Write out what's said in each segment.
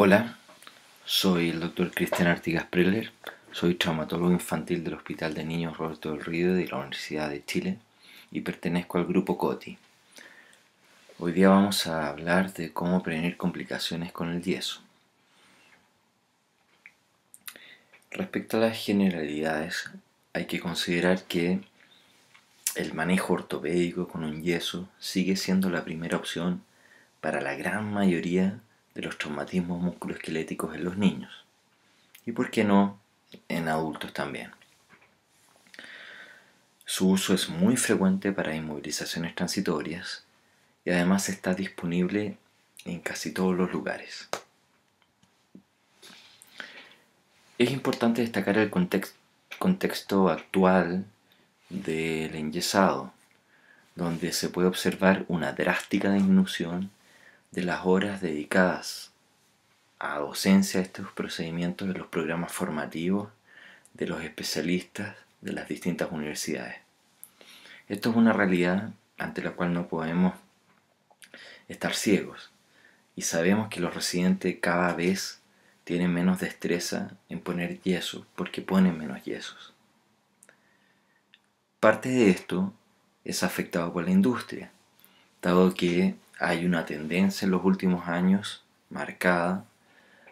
Hola, soy el doctor Cristian Artigas Preller, soy traumatólogo infantil del Hospital de Niños Roberto del Río de la Universidad de Chile y pertenezco al grupo COTI. Hoy día vamos a hablar de cómo prevenir complicaciones con el yeso. Respecto a las generalidades, hay que considerar que el manejo ortopédico con un yeso sigue siendo la primera opción para la gran mayoría de de los traumatismos musculoesqueléticos en los niños y, por qué no, en adultos también. Su uso es muy frecuente para inmovilizaciones transitorias y además está disponible en casi todos los lugares. Es importante destacar el contexto actual del enyesado, donde se puede observar una drástica disminución de las horas dedicadas a docencia de estos procedimientos de los programas formativos de los especialistas de las distintas universidades. Esto es una realidad ante la cual no podemos estar ciegos y sabemos que los residentes cada vez tienen menos destreza en poner yeso porque ponen menos yesos. Parte de esto es afectado por la industria, dado que hay una tendencia en los últimos años marcada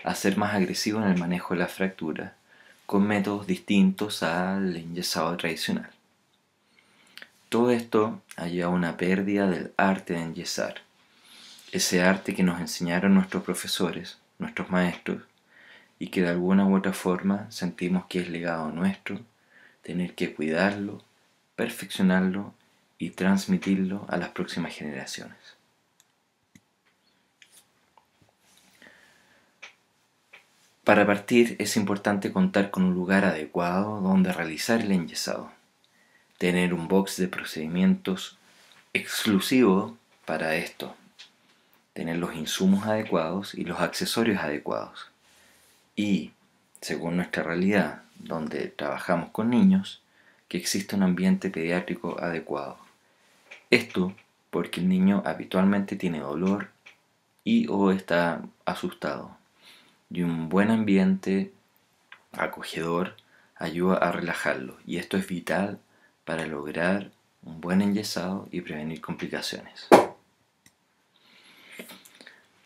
a ser más agresivo en el manejo de las fracturas con métodos distintos al enyesado tradicional. Todo esto ha llevado a una pérdida del arte de enyesar, ese arte que nos enseñaron nuestros profesores, nuestros maestros, y que de alguna u otra forma sentimos que es legado nuestro, tener que cuidarlo, perfeccionarlo y transmitirlo a las próximas generaciones. Para partir es importante contar con un lugar adecuado donde realizar el enyesado, tener un box de procedimientos exclusivo para esto, tener los insumos adecuados y los accesorios adecuados. Y, según nuestra realidad, donde trabajamos con niños, que exista un ambiente pediátrico adecuado. Esto porque el niño habitualmente tiene dolor y o está asustado y un buen ambiente acogedor ayuda a relajarlo y esto es vital para lograr un buen enyesado y prevenir complicaciones.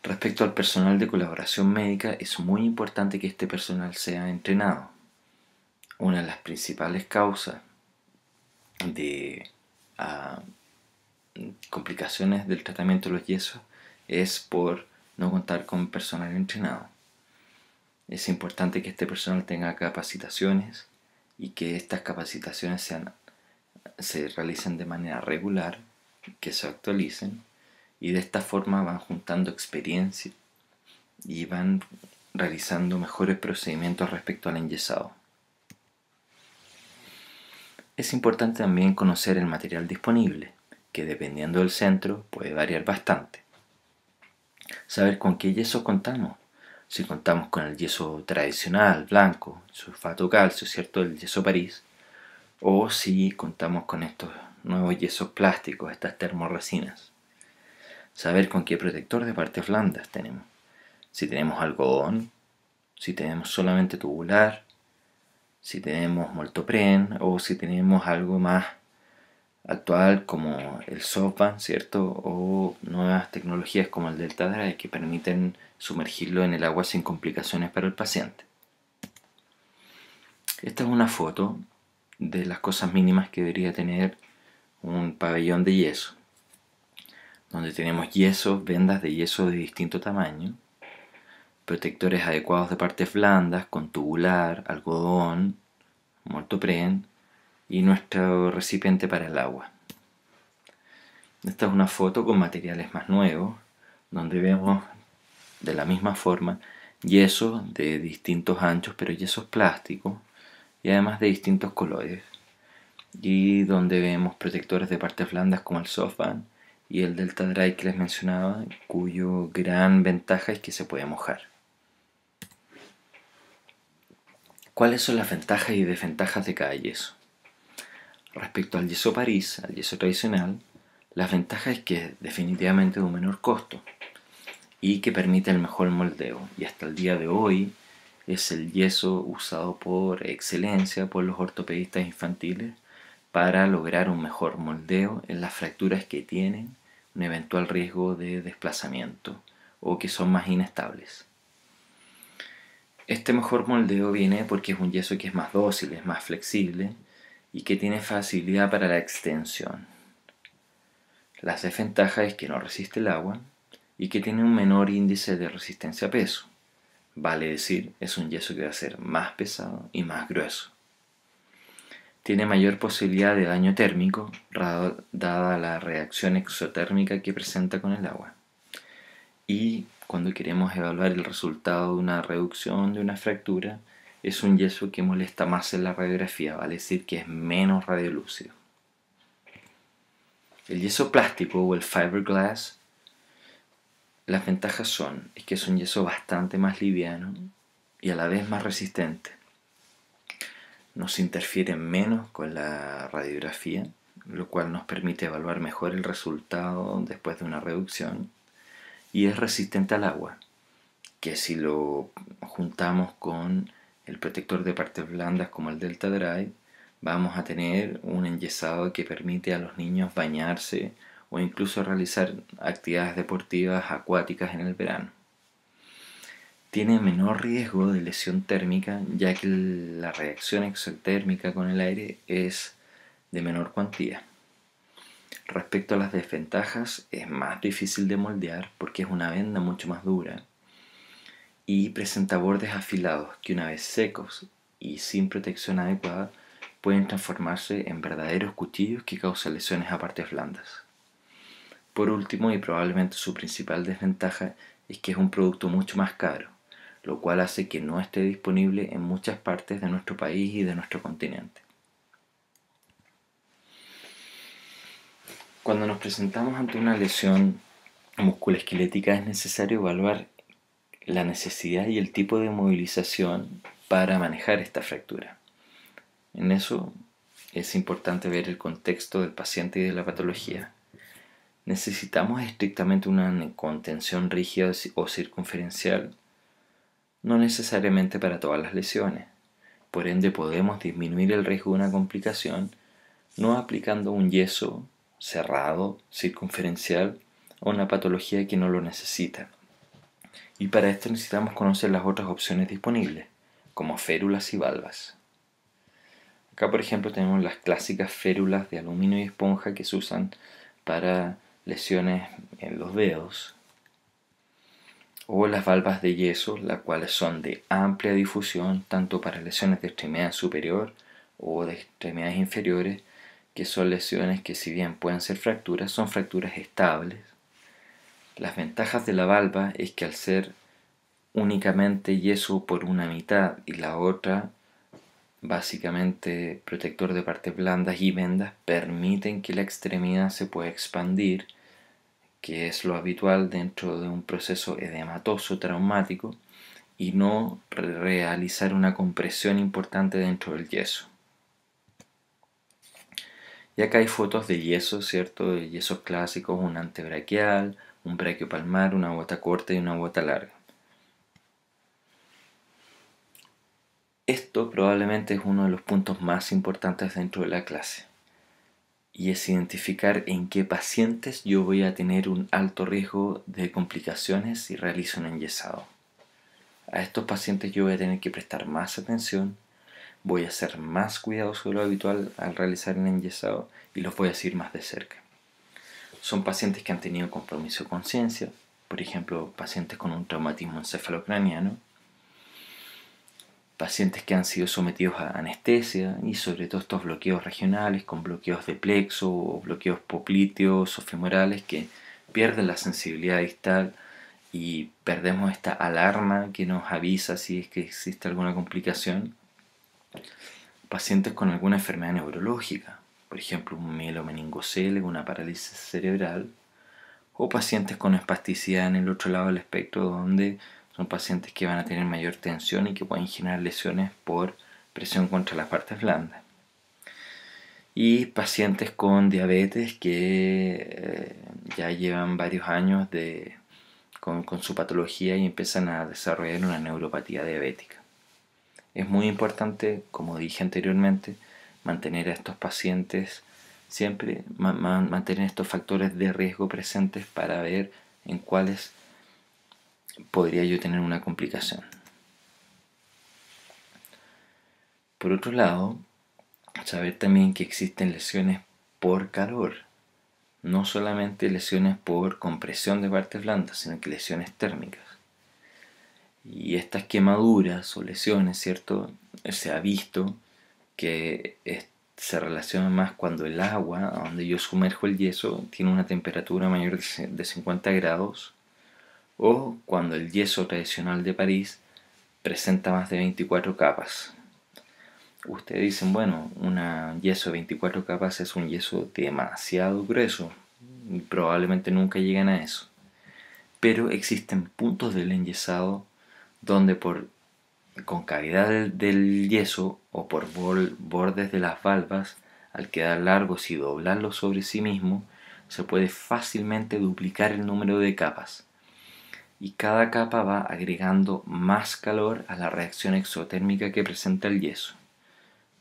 Respecto al personal de colaboración médica, es muy importante que este personal sea entrenado. Una de las principales causas de ah, complicaciones del tratamiento de los yesos es por no contar con personal entrenado. Es importante que este personal tenga capacitaciones y que estas capacitaciones se realicen de manera regular, que se actualicen y de esta forma van juntando experiencia y van realizando mejores procedimientos respecto al enyesado. Es importante también conocer el material disponible, que dependiendo del centro puede variar bastante. Saber con qué yeso contamos, si contamos con el yeso tradicional, blanco, sulfato calcio, ¿cierto? El yeso París, o si contamos con estos nuevos yesos plásticos, estas termorresinas. Saber con qué protector de partes blandas tenemos. Si tenemos algodón, si tenemos solamente tubular, si tenemos moltopren o si tenemos algo más actual como el Sopan, ¿cierto? O nuevas tecnologías como el Delta Drive que permiten sumergirlo en el agua sin complicaciones para el paciente. Esta es una foto de las cosas mínimas que debería tener un pabellón de yeso, donde tenemos yesos, vendas de yeso de distinto tamaño, protectores adecuados de partes blandas, con tubular, algodón, mortopren, y nuestro recipiente para el agua. Esta es una foto con materiales más nuevos, donde vemos de la misma forma yesos de distintos anchos, pero yesos plásticos y además de distintos colores. Y donde vemos protectores de partes blandas como el softband y el Delta Dry que les mencionaba, cuyo gran ventaja es que se puede mojar. ¿Cuáles son las ventajas y desventajas de cada yeso? Respecto al yeso París, al yeso tradicional, la ventaja es que es definitivamente de un menor costo y que permite el mejor moldeo. Y hasta el día de hoy es el yeso usado por excelencia por los ortopedistas infantiles para lograr un mejor moldeo en las fracturas que tienen un eventual riesgo de desplazamiento o que son más inestables. Este mejor moldeo viene porque es un yeso que es más dócil, es más flexible, y que tiene facilidad para la extensión. Las desventajas es que no resiste el agua y que tiene un menor índice de resistencia a peso. Vale decir, es un yeso que va a ser más pesado y más grueso. Tiene mayor posibilidad de daño térmico dada la reacción exotérmica que presenta con el agua. Y cuando queremos evaluar el resultado de una reducción de una fractura, es un yeso que molesta más en la radiografía, vale decir que es menos radiolúcido. El yeso plástico o el fiberglass, las ventajas son es que es un yeso bastante más liviano y a la vez más resistente. Nos interfiere menos con la radiografía, lo cual nos permite evaluar mejor el resultado después de una reducción y es resistente al agua, que si lo juntamos con el protector de partes blandas como el Delta Dry, vamos a tener un enyesado que permite a los niños bañarse o incluso realizar actividades deportivas acuáticas en el verano. Tiene menor riesgo de lesión térmica ya que la reacción exotérmica con el aire es de menor cuantía. Respecto a las desventajas, es más difícil de moldear porque es una venda mucho más dura y presenta bordes afilados que una vez secos y sin protección adecuada pueden transformarse en verdaderos cuchillos que causan lesiones a partes blandas. Por último, y probablemente su principal desventaja, es que es un producto mucho más caro, lo cual hace que no esté disponible en muchas partes de nuestro país y de nuestro continente. Cuando nos presentamos ante una lesión musculoesquelética es necesario evaluar la necesidad y el tipo de movilización para manejar esta fractura. En eso es importante ver el contexto del paciente y de la patología. ¿Necesitamos estrictamente una contención rígida o circunferencial? No necesariamente para todas las lesiones. Por ende podemos disminuir el riesgo de una complicación no aplicando un yeso cerrado, circunferencial, o una patología que no lo necesita y para esto necesitamos conocer las otras opciones disponibles, como férulas y valvas. Acá por ejemplo tenemos las clásicas férulas de aluminio y esponja que se usan para lesiones en los dedos o las valvas de yeso, las cuales son de amplia difusión tanto para lesiones de extremidad superior o de extremidades inferiores, que son lesiones que si bien pueden ser fracturas, son fracturas estables las ventajas de la valva es que al ser únicamente yeso por una mitad y la otra básicamente protector de partes blandas y vendas permiten que la extremidad se pueda expandir, que es lo habitual dentro de un proceso edematoso traumático, y no realizar una compresión importante dentro del yeso. Y acá hay fotos de yeso, ¿cierto? De yesos clásicos, un antebraquial, un brachio palmar, una bota corta y una bota larga. Esto probablemente es uno de los puntos más importantes dentro de la clase y es identificar en qué pacientes yo voy a tener un alto riesgo de complicaciones si realizo un enyesado. A estos pacientes yo voy a tener que prestar más atención, voy a ser más cuidadoso de lo habitual al realizar el enyesado y los voy a seguir más de cerca son pacientes que han tenido compromiso de conciencia, por ejemplo, pacientes con un traumatismo encefalocraniano, pacientes que han sido sometidos a anestesia y sobre todo estos bloqueos regionales con bloqueos de plexo o bloqueos poplíteos o femorales que pierden la sensibilidad distal y perdemos esta alarma que nos avisa si es que existe alguna complicación. Pacientes con alguna enfermedad neurológica, por ejemplo un mielomeningocele, una parálisis cerebral, o pacientes con espasticidad en el otro lado del espectro, donde son pacientes que van a tener mayor tensión y que pueden generar lesiones por presión contra las partes blandas. Y pacientes con diabetes que eh, ya llevan varios años con su patología y empiezan a desarrollar una neuropatía diabética. Es muy importante, como dije anteriormente, mantener a estos pacientes siempre, mantener estos factores de riesgo presentes para ver en cuáles podría yo tener una complicación. Por otro lado, saber también que existen lesiones por calor, no solamente lesiones por compresión de partes blandas, sino que lesiones térmicas. Y estas quemaduras o lesiones, ¿cierto? Se ha visto que se relaciona más cuando el agua, donde yo sumerjo el yeso, tiene una temperatura mayor de 50 grados, o cuando el yeso tradicional de París presenta más de 24 capas. Ustedes dicen, bueno, un yeso de 24 capas es un yeso demasiado grueso, y probablemente nunca lleguen a eso. Pero existen puntos del enyesado donde por calidad del yeso o por bordes de las valvas, al quedar largos y doblarlos sobre sí mismo, se puede fácilmente duplicar el número de capas. Y cada capa va agregando más calor a la reacción exotérmica que presenta el yeso.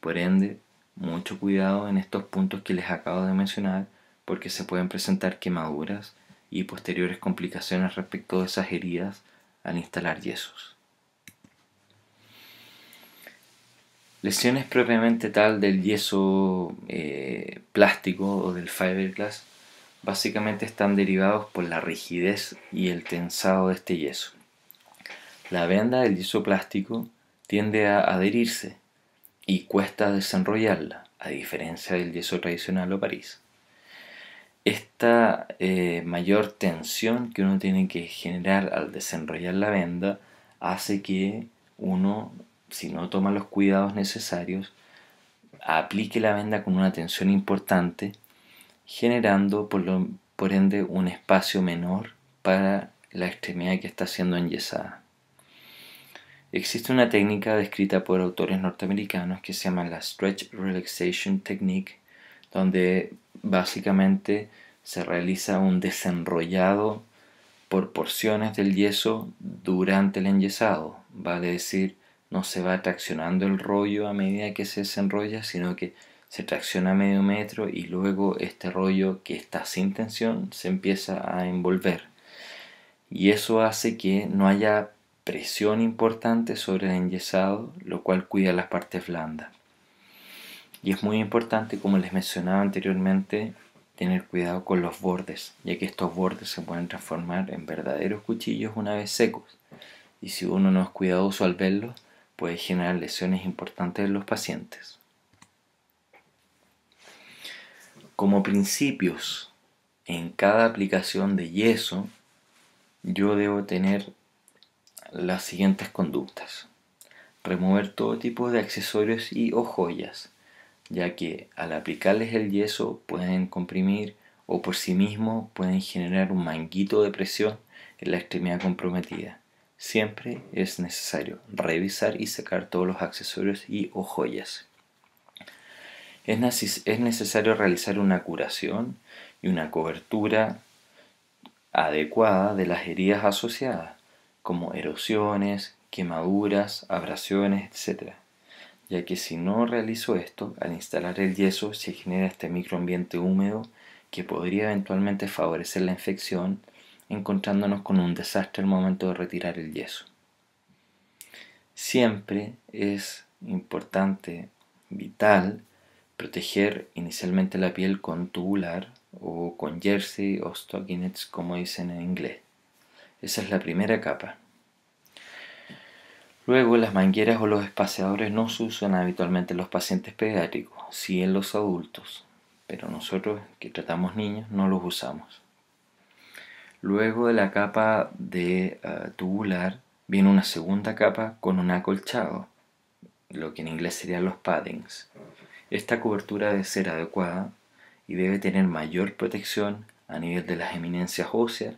Por ende, mucho cuidado en estos puntos que les acabo de mencionar porque se pueden presentar quemaduras y posteriores complicaciones respecto de esas heridas al instalar yesos. Lesiones propiamente tal del yeso eh, plástico o del fiberglass básicamente están derivados por la rigidez y el tensado de este yeso. La venda del yeso plástico tiende a adherirse y cuesta desenrollarla, a diferencia del yeso tradicional o París. Esta eh, mayor tensión que uno tiene que generar al desenrollar la venda hace que uno si no toma los cuidados necesarios, aplique la venda con una tensión importante, generando por, lo, por ende un espacio menor para la extremidad que está siendo enyesada. Existe una técnica descrita por autores norteamericanos que se llama la Stretch Relaxation Technique, donde básicamente se realiza un desenrollado por porciones del yeso durante el enyesado, vale decir, no se va traccionando el rollo a medida que se desenrolla, sino que se tracciona a medio metro y luego este rollo que está sin tensión se empieza a envolver. Y eso hace que no haya presión importante sobre el enyesado, lo cual cuida las partes blandas. Y es muy importante, como les mencionaba anteriormente, tener cuidado con los bordes, ya que estos bordes se pueden transformar en verdaderos cuchillos una vez secos. Y si uno no es cuidadoso al verlos, puede generar lesiones importantes en los pacientes. Como principios, en cada aplicación de yeso, yo debo tener las siguientes conductas. Remover todo tipo de accesorios y o joyas, ya que al aplicarles el yeso pueden comprimir o por sí mismo pueden generar un manguito de presión en la extremidad comprometida. Siempre es necesario revisar y sacar todos los accesorios y o joyas. Es, es necesario realizar una curación y una cobertura adecuada de las heridas asociadas, como erosiones, quemaduras, abrasiones, etc. Ya que si no realizo esto, al instalar el yeso se genera este microambiente húmedo que podría eventualmente favorecer la infección encontrándonos con un desastre al momento de retirar el yeso. Siempre es importante, vital, proteger inicialmente la piel con tubular o con jersey o stockinets como dicen en inglés. Esa es la primera capa. Luego, las mangueras o los espaciadores no se usan habitualmente en los pacientes pediátricos, sí en los adultos, pero nosotros que tratamos niños no los usamos. Luego de la capa de eh, tubular viene una segunda capa con un acolchado, lo que en inglés serían los paddings. Esta cobertura debe ser adecuada y debe tener mayor protección a nivel de las eminencias óseas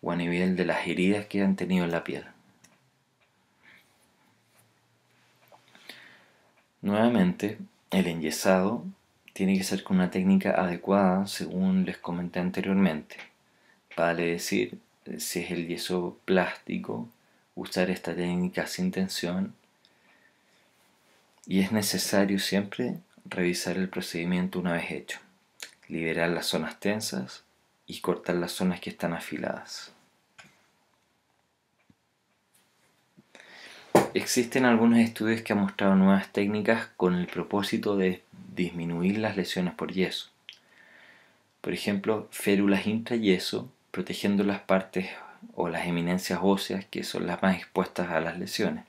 o a nivel de las heridas que han tenido en la piel. Nuevamente, el enyesado tiene que ser con una técnica adecuada, según les comenté anteriormente. Vale decir, si es el yeso plástico, usar esta técnica sin tensión. Y es necesario siempre revisar el procedimiento una vez hecho. Liberar las zonas tensas y cortar las zonas que están afiladas. Existen algunos estudios que han mostrado nuevas técnicas con el propósito de disminuir las lesiones por yeso. Por ejemplo, férulas intrayeso protegiendo las partes o las eminencias óseas que son las más expuestas a las lesiones.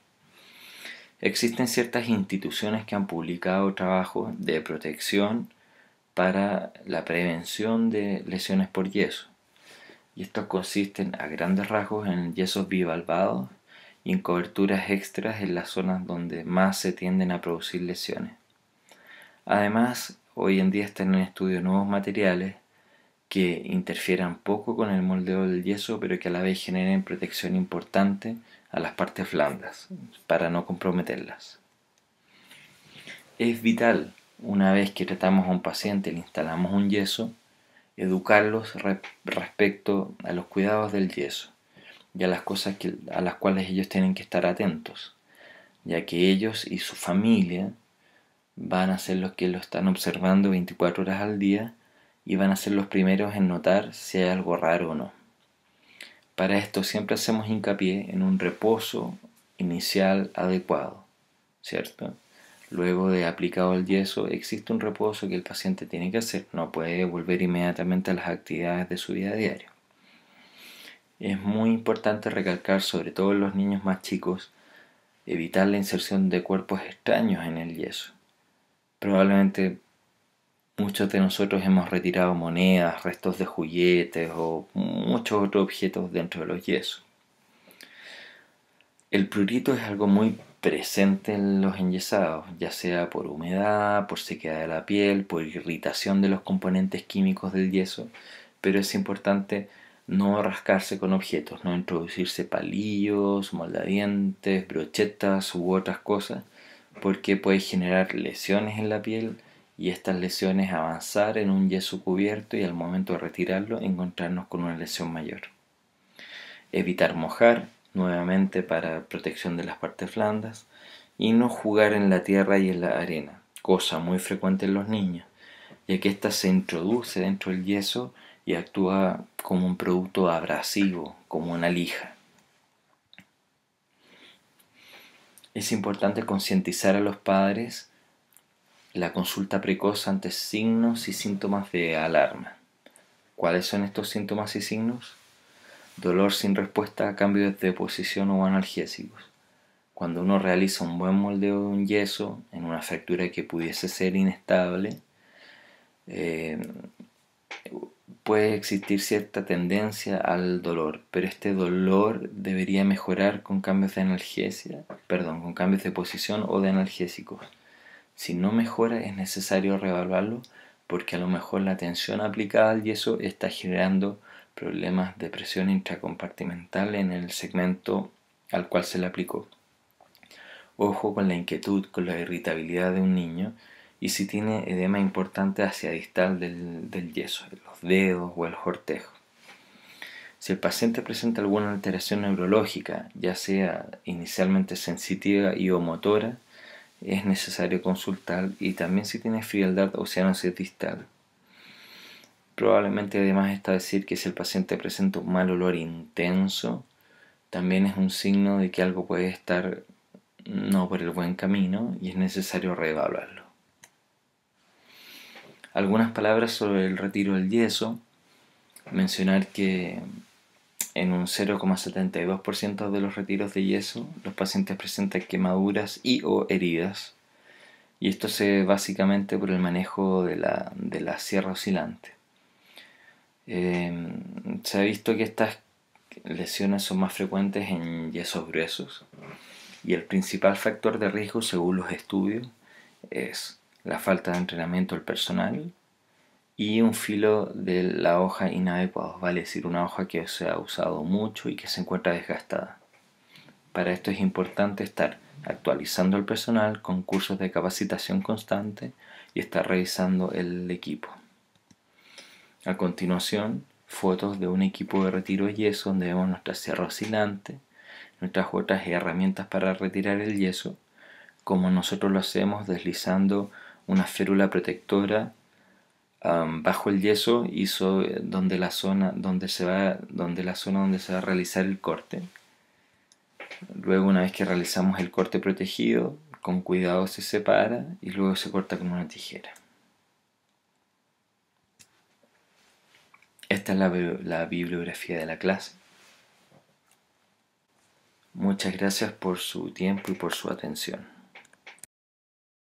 Existen ciertas instituciones que han publicado trabajos de protección para la prevención de lesiones por yeso. Y estos consisten a grandes rasgos en yesos bivalvados y en coberturas extras en las zonas donde más se tienden a producir lesiones. Además, hoy en día están en estudio nuevos materiales que interfieran poco con el moldeo del yeso, pero que a la vez generen protección importante a las partes blandas para no comprometerlas. Es vital, una vez que tratamos a un paciente y le instalamos un yeso, educarlos respecto a los cuidados del yeso y a las cosas a las cuales ellos tienen que estar atentos, ya que ellos y su familia van a ser los que lo están observando 24 horas al día y van a ser los primeros en notar si hay algo raro o no. Para esto siempre hacemos hincapié en un reposo inicial adecuado, ¿cierto? Luego de aplicado el yeso, existe un reposo que el paciente tiene que hacer. No puede volver inmediatamente a las actividades de su vida diaria. Es muy importante recalcar, sobre todo en los niños más chicos, evitar la inserción de cuerpos extraños en el yeso. Probablemente Muchos de nosotros hemos retirado monedas, restos de juguetes o muchos otros objetos dentro de los yesos. El prurito es algo muy presente en los enyesados, ya sea por humedad, por sequedad de la piel, por irritación de los componentes químicos del yeso, pero es importante no rascarse con objetos, no introducirse palillos, moldadientes, brochetas u otras cosas, porque puede generar lesiones en la piel, y estas lesiones avanzar en un yeso cubierto y al momento de retirarlo encontrarnos con una lesión mayor. Evitar mojar, nuevamente para protección de las partes blandas, y no jugar en la tierra y en la arena, cosa muy frecuente en los niños, ya que ésta se introduce dentro del yeso y actúa como un producto abrasivo, como una lija. Es importante concientizar a los padres la consulta precoz ante signos y síntomas de alarma. ¿Cuáles son estos síntomas y signos? Dolor sin respuesta a cambios de posición o analgésicos. Cuando uno realiza un buen moldeo de un yeso en una fractura que pudiese ser inestable, eh, puede existir cierta tendencia al dolor, pero este dolor debería mejorar con cambios de analgesia, perdón, con cambios de posición o de analgésicos. Si no mejora es necesario reevaluarlo porque a lo mejor la tensión aplicada al yeso está generando problemas de presión intracompartimental en el segmento al cual se le aplicó. Ojo con la inquietud, con la irritabilidad de un niño y si tiene edema importante hacia distal del, del yeso, los dedos o el cortejo. Si el paciente presenta alguna alteración neurológica, ya sea inicialmente sensitiva y o motora, es necesario consultar y también si tienes frialdad o se distal. Probablemente además está decir que si el paciente presenta un mal olor intenso, también es un signo de que algo puede estar no por el buen camino y es necesario reevaluarlo. Algunas palabras sobre el retiro del yeso. Mencionar que en un 0,72% de los retiros de yeso, los pacientes presentan quemaduras y o heridas. Y esto se ve básicamente por el manejo de la, sierra oscilante. Em, se ha visto que estas lesiones son más frecuentes en yesos gruesos y el principal factor de riesgo según los estudios es la falta de entrenamiento del personal, y un filo de la hoja inadecuado, vale decir, una hoja que se ha usado mucho y que se encuentra desgastada. Para esto es importante estar actualizando el personal con cursos de capacitación constante y estar revisando el equipo. A continuación, fotos de un equipo de retiro de yeso donde vemos nuestra sierra oscilante, nuestras y herramientas para retirar el yeso, como nosotros lo hacemos deslizando una férula protectora bajo el yeso hizo eh, donde la zona donde se va donde la zona donde se va a realizar el corte luego una vez que realizamos el corte protegido con cuidado se separa y luego se corta con una tijera esta es la bibliografía de la clase muchas gracias por su tiempo y por su atención